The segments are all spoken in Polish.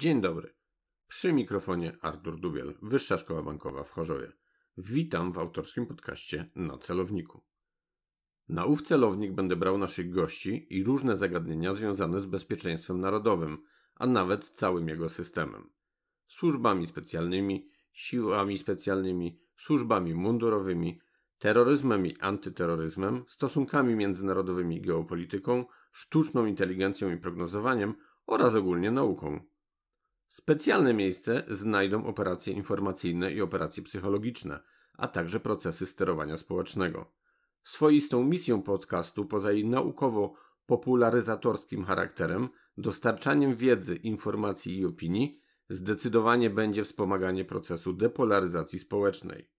Dzień dobry. Przy mikrofonie Artur Dubiel, Wyższa Szkoła Bankowa w Chorzowie. Witam w autorskim podcaście Na Celowniku. Na ów celownik będę brał naszych gości i różne zagadnienia związane z bezpieczeństwem narodowym, a nawet całym jego systemem. Służbami specjalnymi, siłami specjalnymi, służbami mundurowymi, terroryzmem i antyterroryzmem, stosunkami międzynarodowymi i geopolityką, sztuczną inteligencją i prognozowaniem oraz ogólnie nauką. Specjalne miejsce znajdą operacje informacyjne i operacje psychologiczne, a także procesy sterowania społecznego. Swoistą misją podcastu, poza jej naukowo-popularyzatorskim charakterem, dostarczaniem wiedzy, informacji i opinii, zdecydowanie będzie wspomaganie procesu depolaryzacji społecznej.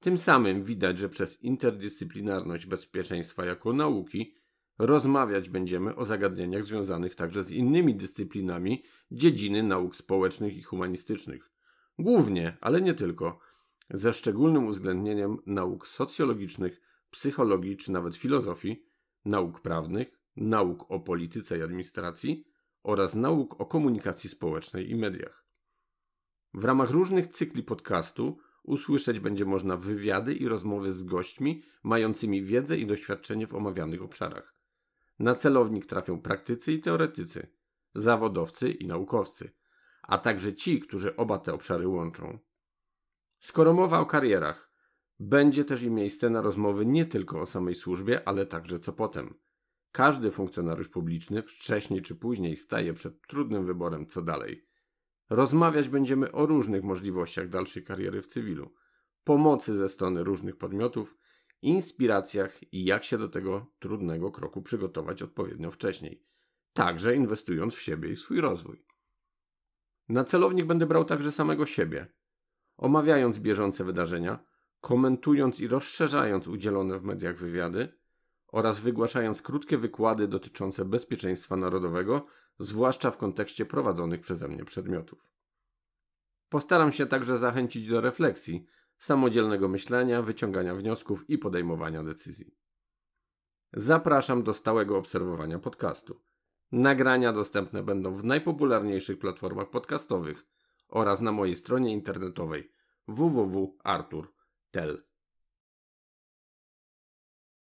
Tym samym widać, że przez interdyscyplinarność bezpieczeństwa jako nauki Rozmawiać będziemy o zagadnieniach związanych także z innymi dyscyplinami dziedziny nauk społecznych i humanistycznych. Głównie, ale nie tylko, ze szczególnym uwzględnieniem nauk socjologicznych, psychologii czy nawet filozofii, nauk prawnych, nauk o polityce i administracji oraz nauk o komunikacji społecznej i mediach. W ramach różnych cykli podcastu usłyszeć będzie można wywiady i rozmowy z gośćmi mającymi wiedzę i doświadczenie w omawianych obszarach. Na celownik trafią praktycy i teoretycy, zawodowcy i naukowcy, a także ci, którzy oba te obszary łączą. Skoro mowa o karierach, będzie też i miejsce na rozmowy nie tylko o samej służbie, ale także co potem. Każdy funkcjonariusz publiczny wcześniej czy później staje przed trudnym wyborem, co dalej. Rozmawiać będziemy o różnych możliwościach dalszej kariery w cywilu, pomocy ze strony różnych podmiotów inspiracjach i jak się do tego trudnego kroku przygotować odpowiednio wcześniej, także inwestując w siebie i swój rozwój. Na celownik będę brał także samego siebie, omawiając bieżące wydarzenia, komentując i rozszerzając udzielone w mediach wywiady oraz wygłaszając krótkie wykłady dotyczące bezpieczeństwa narodowego, zwłaszcza w kontekście prowadzonych przeze mnie przedmiotów. Postaram się także zachęcić do refleksji samodzielnego myślenia, wyciągania wniosków i podejmowania decyzji. Zapraszam do stałego obserwowania podcastu. Nagrania dostępne będą w najpopularniejszych platformach podcastowych oraz na mojej stronie internetowej www.artur.tel.